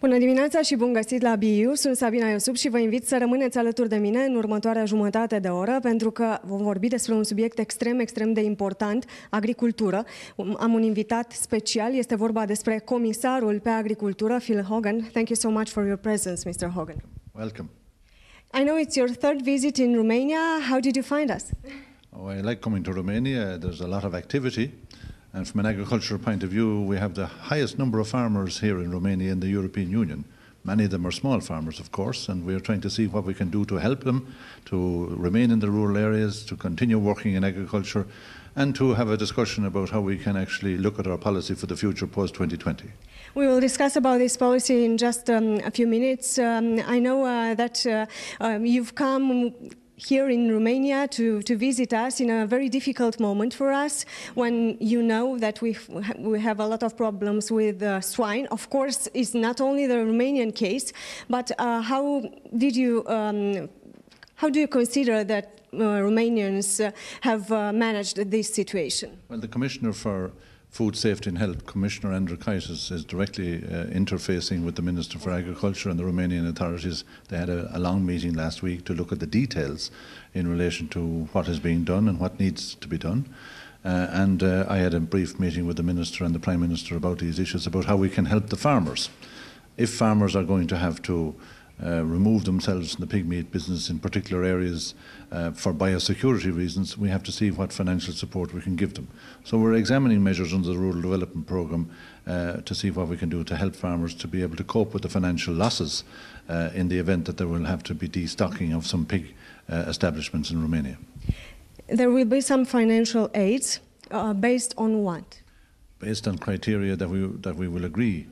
Bună dimineața și bun găsit la BIU! Sunt Sabina Iosub și vă invit să rămâneți alături de mine în următoarea jumătate de oră pentru că vom vorbi despre un subiect extrem, extrem de important, agricultură. Am un invitat special, este vorba despre comisarul pe agricultură, Phil Hogan. Thank you so much for your presence, Mr. Hogan. Welcome. I know it's your third visit in Romania. How did you find us? Oh, I like coming to Romania. There's a lot of activity. Uh, And from an agricultural point of view, we have the highest number of farmers here in Romania in the European Union. Many of them are small farmers, of course, and we are trying to see what we can do to help them to remain in the rural areas, to continue working in agriculture, and to have a discussion about how we can actually look at our policy for the future post 2020. We will discuss about this policy in just um, a few minutes. Um, I know uh, that uh, um, you've come here in Romania to, to visit us in a very difficult moment for us when you know that we we have a lot of problems with uh, swine. Of course, it's not only the Romanian case, but uh, how did you, um, how do you consider that uh, Romanians uh, have uh, managed this situation? Well, the Commissioner for Food Safety and Health Commissioner Andrew Kaitis is directly uh, interfacing with the Minister for Agriculture and the Romanian authorities. They had a, a, long meeting last week to look at the details in relation to what is being done and what needs to be done. Uh, and uh, I had a brief meeting with the Minister and the Prime Minister about these issues, about how we can help the farmers. If farmers are going to have to uh, remove themselves from the pig meat business in particular areas uh, for biosecurity reasons, we have to see what financial support we can give them. So we're examining measures under the Rural Development Programme uh, to see what we can do to help farmers to be able to cope with the financial losses uh, in the event that there will have to be destocking of some pig uh, establishments in Romania. There will be some financial aids uh, based on what? Based on criteria that we, that we will agree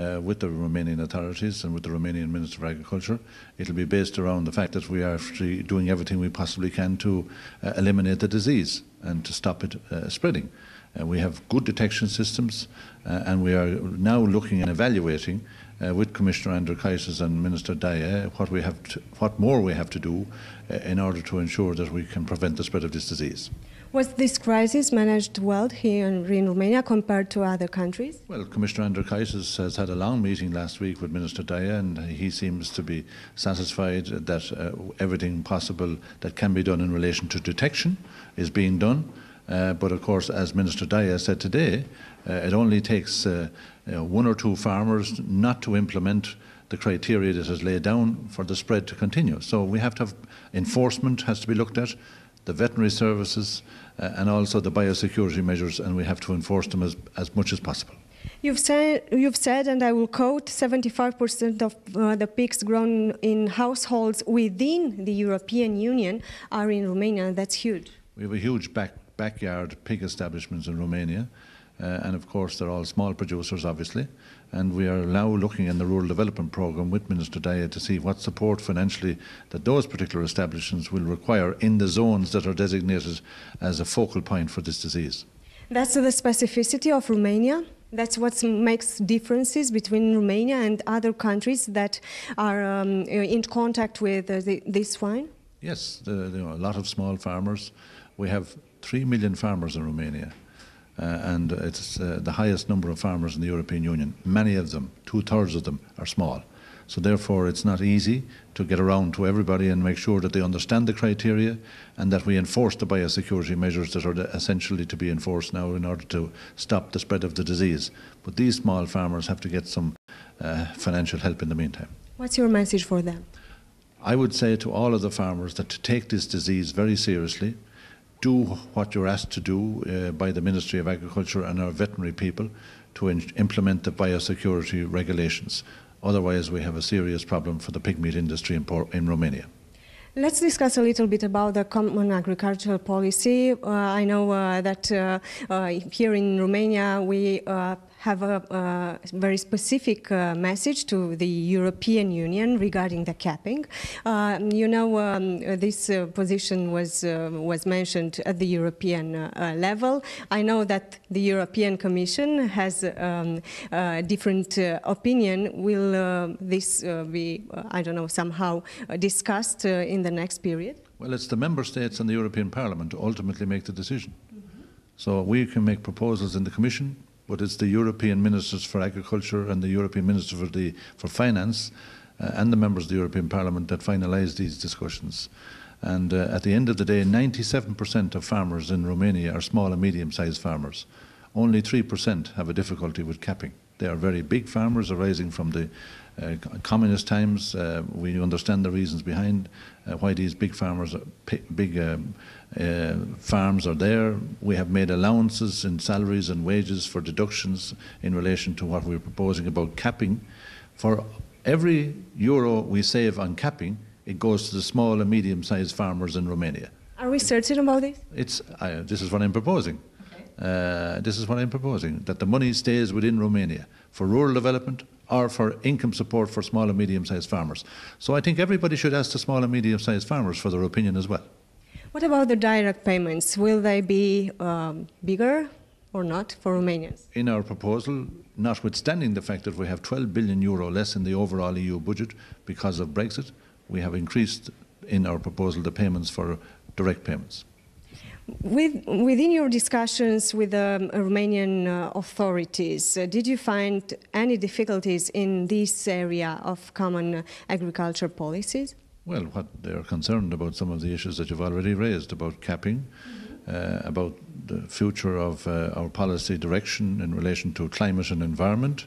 uh, with the Romanian authorities and with the Romanian Minister of Agriculture. It'll be based around the fact that we are doing everything we possibly can to uh, eliminate the disease and to stop it uh, spreading. Uh, we have good detection systems, uh, and we are now looking and evaluating uh, with Commissioner Andrew and Minister Daya what we have to, what more we have to do uh, in order to ensure that we can prevent the spread of this disease. Was this crisis managed well here in Romania compared to other countries? Well, Commissioner Andrukaitis has had a long meeting last week with Minister Daya, and he seems to be satisfied that uh, everything possible that can be done in relation to detection is being done. Uh, but of course, as Minister Daya said today, uh, it only takes uh, one or two farmers not to implement the criteria that is laid down for the spread to continue. So we have to have enforcement has to be looked at, the veterinary services, uh, and also the biosecurity measures, and we have to enforce them as, as much as possible. You've said, you've said, and I will quote, 75% of uh, the pigs grown in households within the European Union are in Romania. That's huge. We have a huge back, backyard pig establishments in Romania. Uh, and of course they're all small producers obviously and we are now looking in the rural development programme with Minister Dyer to see what support financially that those particular establishments will require in the zones that are designated as a focal point for this disease. That's the specificity of Romania. That's what makes differences between Romania and other countries that are um, uh, in contact with uh, the, this swine. Yes, there are a lot of small farmers. We have three million farmers in Romania. Uh, and it's uh, the highest number of farmers in the European Union. Many of them, two thirds of them, are small. So therefore, it's not easy to get around to everybody and make sure that they understand the criteria and that we enforce the biosecurity measures that are essentially to be enforced now in order to stop the spread of the disease. But these small farmers have to get some uh, financial help in the meantime. What's your message for them? I would say to all of the farmers that to take this disease very seriously, do what you're asked to do uh, by the Ministry of Agriculture and our veterinary people to in- implement the biosecurity regulations. Otherwise, we have a serious problem for the pig meat industry in, por- in Romania. Let's discuss a little bit about the common agricultural policy. Uh, I know uh, that uh, uh here in Romania we uh, have a very specific uh, message to the European Union regarding the capping. Uh, you know, um, this uh, position was uh, was mentioned at the European uh, level. I know that the European Commission has um, a different opinion. Will this be, I don't know, somehow discussed in the next period? Well, it's the member states and the European Parliament to ultimately make the decision. Mm -hmm. So we can make proposals in the Commission, but it's the European ministers for agriculture and the European minister for the for finance uh, and the members of the European Parliament that finalise these discussions. And uh, at the end of the day, 97% of farmers in Romania are small and medium-sized farmers. Only 3% have a difficulty with capping. They are very big farmers arising from the uh, communist times. Uh, we understand the reasons behind uh, why these big farmers, big uh, uh, farms are there. We have made allowances in salaries and wages for deductions in relation to what we are proposing about capping. For every euro we save on capping, it goes to the small and medium-sized farmers in Romania. Are we certain about this? It's, uh, this is what I'm proposing. this is what I'm proposing, that the money stays within Romania for rural development, or for income support for small and medium sized farmers. So I think everybody should ask the small and medium sized farmers for their opinion as well. What about the direct payments? Will they be um, bigger or not for Romanians? In our proposal, notwithstanding the fact that we have 12 billion euro less in the overall EU budget because of Brexit, we have increased in our proposal the payments for direct payments. With, within your discussions with the um, Romanian uh, authorities, uh, did you find any difficulties in this area of common uh, agriculture policies? Well, what they're concerned about some of the issues that you've already raised about capping, mm-hmm. uh, about the future of uh, our policy direction in relation to climate and environment.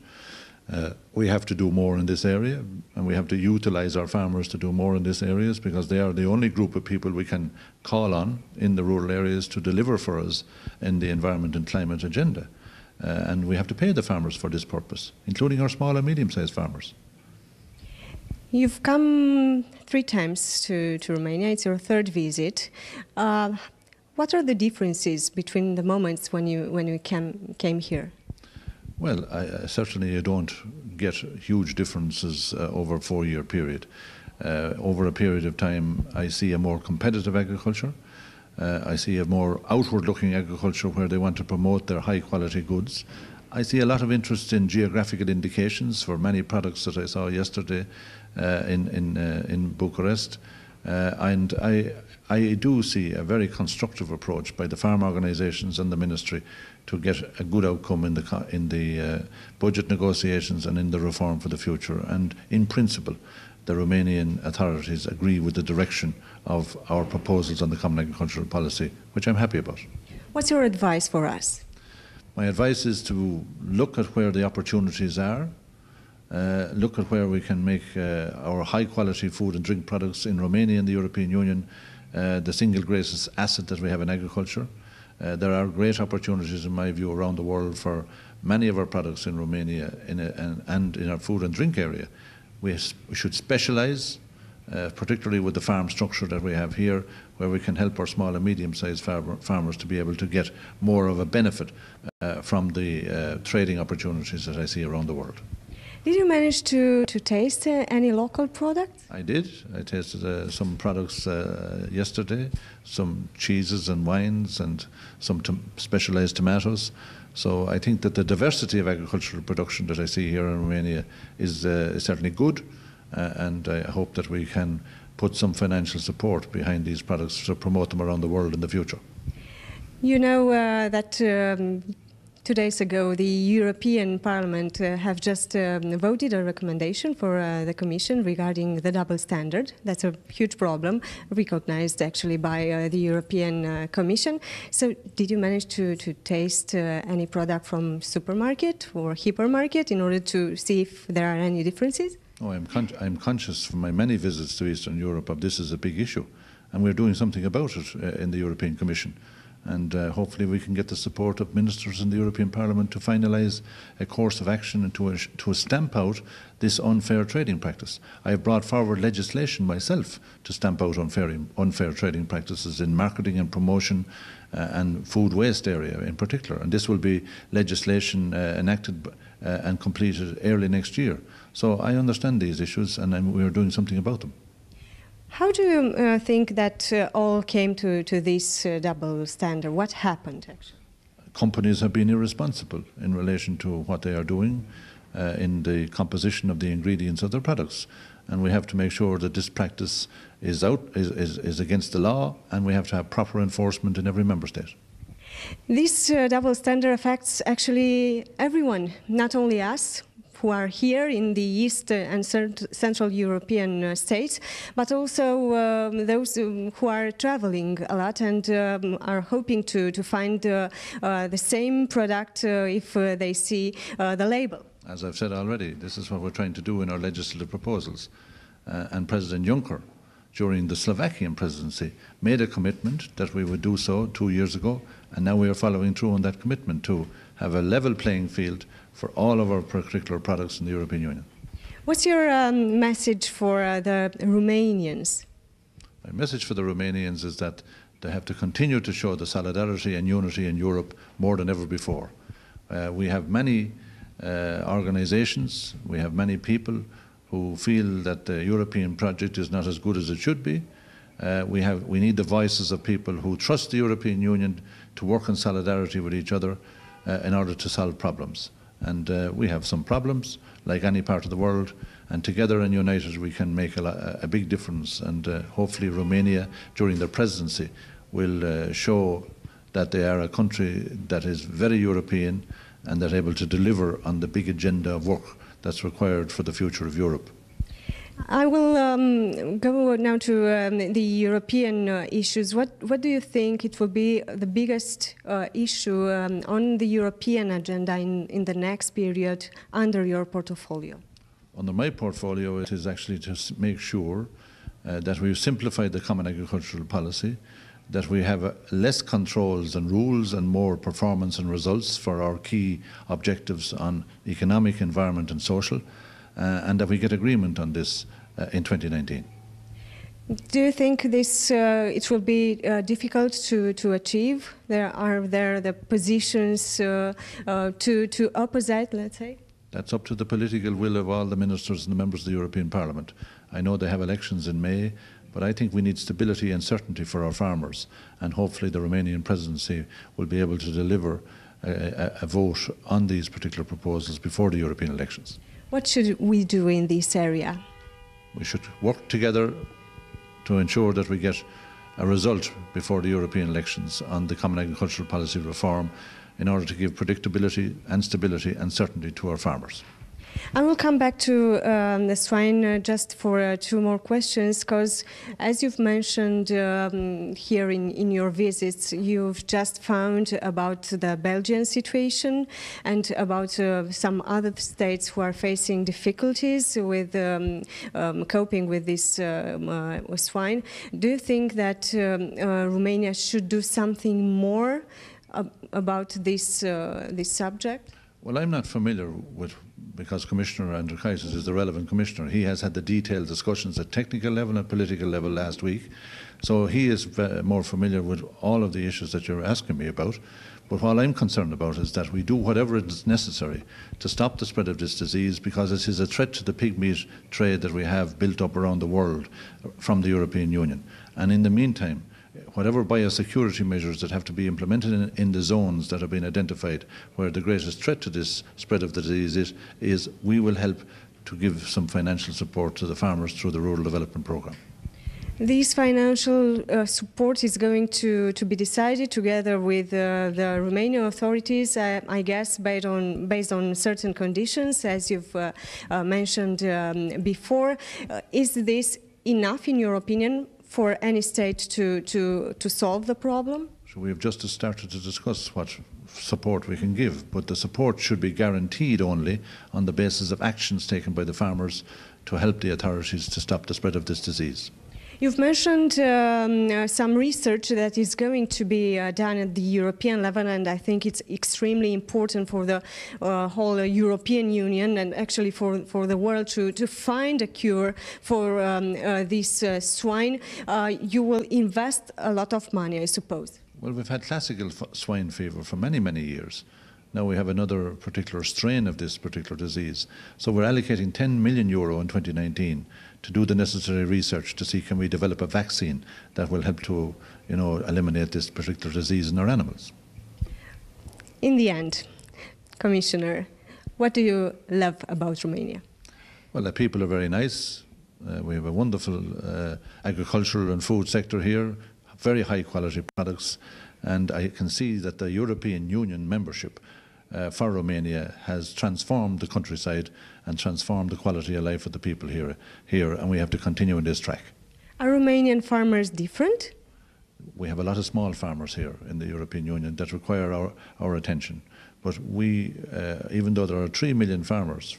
Uh, we have to do more in this area, and we have to utilize our farmers to do more in this areas because they are the only group of people we can call on in the rural areas to deliver for us in the environment and climate agenda. Uh, and we have to pay the farmers for this purpose, including our small and medium-sized farmers. You've come three times to, to Romania. It's your third visit. Uh, what are the differences between the moments when you when you came came here? Well, I, certainly you don't get huge differences uh, over a four-year period. Uh, over a period of time, I see a more competitive agriculture. Uh, I see a more outward-looking agriculture where they want to promote their high-quality goods. I see a lot of interest in geographical indications for many products that I saw yesterday uh, in in, uh, in Bucharest. Uh, and I, I do see a very constructive approach by the farm organisations and the ministry to get a good outcome in the in the uh, budget negotiations and in the reform for the future. And in principle, the Romanian authorities agree with the direction of our proposals on the common agricultural policy, which I'm happy about. What's your advice for us? My advice is to look at where the opportunities are, uh, look at where we can make uh, our high quality food and drink products in Romania and the European Union uh, the single greatest asset that we have in agriculture. Uh, there are great opportunities, in my view, around the world for many of our products in Romania in a, and, and, in our food and drink area. We, we should specialise, uh, particularly with the farm structure that we have here, where we can help our small and medium sized farmers to be able to get more of a benefit uh, from the trading opportunities that I see around the world. Did you manage to, to taste uh, any local products? I did. I tasted uh, some products uh, yesterday, some cheeses and wines, and some specialized tomatoes. So I think that the diversity of agricultural production that I see here in Romania is, uh, is certainly good, uh, and I hope that we can put some financial support behind these products to promote them around the world in the future. You know uh, that um, Two days ago, the European Parliament uh, have just um, voted a recommendation for uh, the Commission regarding the double standard. That's a huge problem, recognized actually by uh, the European uh, Commission. So did you manage to, to taste uh, any product from supermarket or hypermarket in order to see if there are any differences? Oh, I'm, con I'm conscious from my many visits to Eastern Europe of this is a big issue, and we're doing something about it uh, in the European Commission and uh, hopefully we can get the support of ministers in the European Parliament to finalise a course of action and to, a, to stamp out this unfair trading practice. I have brought forward legislation myself to stamp out unfair, unfair trading practices in marketing and promotion uh, and food waste area in particular. And this will be legislation uh, enacted uh, and completed early next year. So I understand these issues and I'm, we are doing something about them. How do you uh, think that uh, all came to, to this uh, double standard? What happened actually? Companies have been irresponsible in relation to what they are doing uh, in the composition of the ingredients of their products. And we have to make sure that this practice is, out, is, is, is against the law and we have to have proper enforcement in every member state. This uh, double standard affects actually everyone, not only us, who are here in the East and Central European uh, states, but also um, those um, who are traveling a lot and um, are hoping to, to find uh, uh, the same product if they see the label. As I've said already, this is what we're trying to do in our legislative proposals. and President Juncker during the Slovakian presidency, made a commitment that we would do so two years ago, and now we are following through on that commitment to have a level playing field for all of our particular products in the European Union. What's your um, message for uh, the Romanians? My message for the Romanians is that they have to continue to show the solidarity and unity in Europe more than ever before. Uh, we have many uh, organizations, we have many people who feel that the European project is not as good as it should be. Uh, we, have, we need the voices of people who trust the European Union to work in solidarity with each other uh, in order to solve problems. And uh, we have some problems, like any part of the world. And together and united, we can make a, a big difference. And uh, hopefully, Romania, during their presidency, will uh, show that they are a country that is very European and that able to deliver on the big agenda of work that's required for the future of Europe. I will um, go now to um, the European uh, issues. What, what do you think it will be the biggest uh, issue um, on the European agenda in, in the next period under your portfolio? Under my portfolio, it is actually to make sure uh, that we simplify the common agricultural policy, that we have uh, less controls and rules and more performance and results for our key objectives on economic, environment, and social. Uh, and that we get agreement on this uh, in 2019. Do you think this uh, it will be uh, difficult to, to achieve? There are there the positions uh, uh, to to opposite, let's say. That's up to the political will of all the ministers and the members of the European Parliament. I know they have elections in May, but I think we need stability and certainty for our farmers, and hopefully the Romanian presidency will be able to deliver a, a, a vote on these particular proposals before the European elections. What should we do in this area? We should work together to ensure that we get a result before the European elections on the Common Agricultural Policy reform in order to give predictability and stability and certainty to our farmers. I will come back to um, the swine uh, just for uh, two more questions, because as you've mentioned um, here in, in your visits, you've just found about the Belgian situation and about uh, some other states who are facing difficulties with um, um coping with this uh, uh, swine. Do you think that um, uh, Romania should do something more ab about this, this subject? Well, I'm not familiar with because Commissioner Andrew is the relevant commissioner. He has had the detailed discussions at technical level and political level last week. So he is more familiar with all of the issues that you're asking me about. But what I'm concerned about is that we do whatever is necessary to stop the spread of this disease because it is a threat to the pig meat trade that we have built up around the world from the European Union. And in the meantime, whatever biosecurity measures that have to be implemented in, in, the zones that have been identified where the greatest threat to this spread of the disease is, is we will help to give some financial support to the farmers through the rural development programme. This financial uh, support is going to, to be decided together with uh, the Romanian authorities, I guess, based on, based on certain conditions, as you've uh, uh, mentioned um, before. Uh, is this enough, in your opinion, for any state to, to, to solve the problem? So we have just started to discuss what support we can give, but the support should be guaranteed only on the basis of actions taken by the farmers to help the authorities to stop the spread of this disease. You've mentioned um, uh, some research that is going to be uh, done at the European level, and I think it's extremely important for the uh, whole European Union and actually for, for the world to, to find a cure for um, this swine. you will invest a lot of money, I suppose. Well, we've had classical swine fever for many, many years. Now we have another particular strain of this particular disease. So we're allocating 10 million euro in 2019 to do the necessary research to see can we develop a vaccine that will help to, you know, eliminate this particular disease in our animals. In the end, Commissioner, what do you love about Romania? Well, the people are very nice. Uh, we have a wonderful uh, agricultural and food sector here, very high quality products, and I can see that the European Union membership uh, for Romania has transformed the countryside and transformed the quality of life of the people here, here and we have to continue in this track. Are Romanian farmers different? We have a lot of small farmers here in the European Union that require our, our attention. But we, uh, even though there are 3 million farmers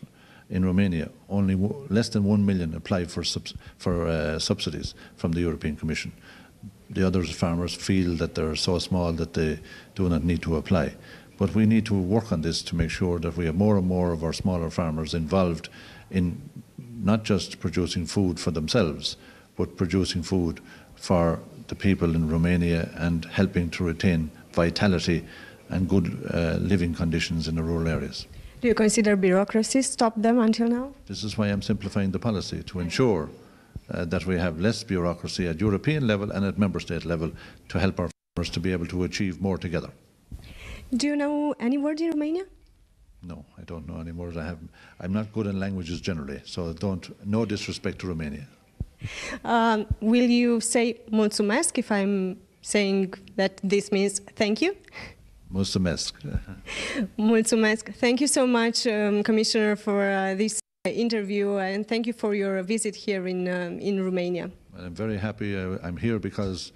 in Romania, only less than 1 million apply for, subs for uh, subsidies from the European Commission. The other farmers feel that they're so small that they do not need to apply. But we need to work on this to make sure that we have more and more of our smaller farmers involved in not just producing food for themselves, but producing food for the people in Romania and helping to retain vitality and good uh, living conditions in the rural areas. Do you consider bureaucracy stop them until now? This is why I'm simplifying the policy to ensure uh, that we have less bureaucracy at European level and at member state level to help our farmers to be able to achieve more together. Do you know any word in Romania? No, I don't know any words. I have. I'm not good in languages generally, so don't. No disrespect to Romania. Um, will you say mulțumesc if I'm saying that this means thank you? Mulțumesc. mulțumesc. Thank you so much, um, Commissioner, for uh, this interview and thank you for your visit here in, um, in Romania. I'm very happy uh, I'm here because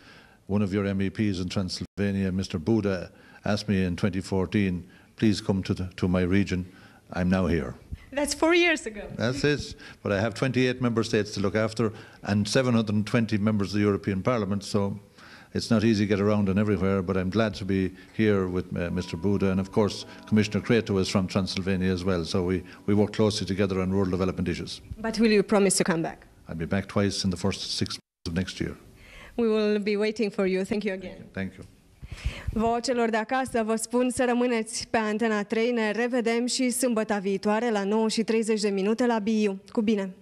one of your MEPs in Transylvania, Mr. Buda, asked me in 2014, please come to, the, to my region. I'm now here. That's four years ago. That's it. But I have 28 member states to look after and 720 members of the European Parliament, so it's not easy to get around and everywhere, but I'm glad to be here with uh, Mr. Buda. And of course, Commissioner Creto is from Transylvania as well, so we, we work closely together on rural development issues. But will you promise to come back? I'll be back twice in the first six months of next year. We will be waiting for you. Thank you again. Thank you. Vouă celor de acasă vă spun să rămâneți pe Antena 3. Ne revedem și sâmbăta viitoare la 9 și 30 de minute la BIU. Cu bine!